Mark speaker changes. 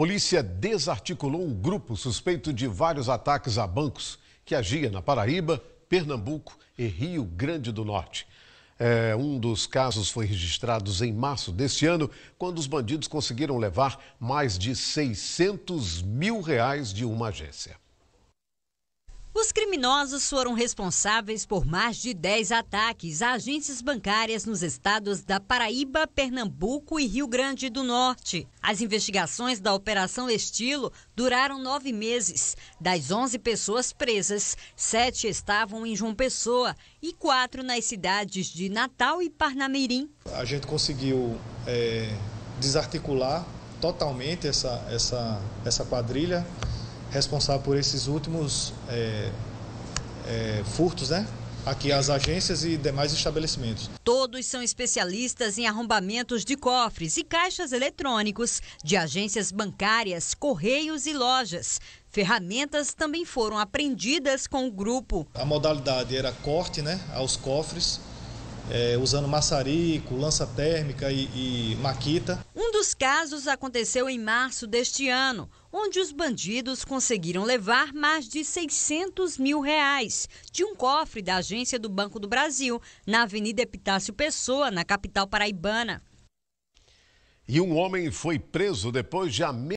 Speaker 1: Polícia desarticulou um grupo suspeito de vários ataques a bancos que agia na Paraíba, Pernambuco e Rio Grande do Norte. É, um dos casos foi registrado em março deste ano, quando os bandidos conseguiram levar mais de 600 mil reais de uma agência.
Speaker 2: Os criminosos foram responsáveis por mais de 10 ataques a agências bancárias nos estados da Paraíba, Pernambuco e Rio Grande do Norte. As investigações da Operação Estilo duraram nove meses. Das 11 pessoas presas, sete estavam em João Pessoa e quatro nas cidades de Natal e Parnamirim.
Speaker 3: A gente conseguiu é, desarticular totalmente essa, essa, essa quadrilha responsável por esses últimos é, é, furtos, né? Aqui as agências e demais estabelecimentos.
Speaker 2: Todos são especialistas em arrombamentos de cofres e caixas eletrônicos, de agências bancárias, correios e lojas. Ferramentas também foram apreendidas com o grupo. A
Speaker 3: modalidade era corte né, aos cofres é, usando maçarico, lança térmica e, e maquita.
Speaker 2: Um dos casos aconteceu em março deste ano, onde os bandidos conseguiram levar mais de 600 mil reais de um cofre da agência do Banco do Brasil, na Avenida Epitácio Pessoa, na capital paraibana.
Speaker 1: E um homem foi preso depois de ameaçar.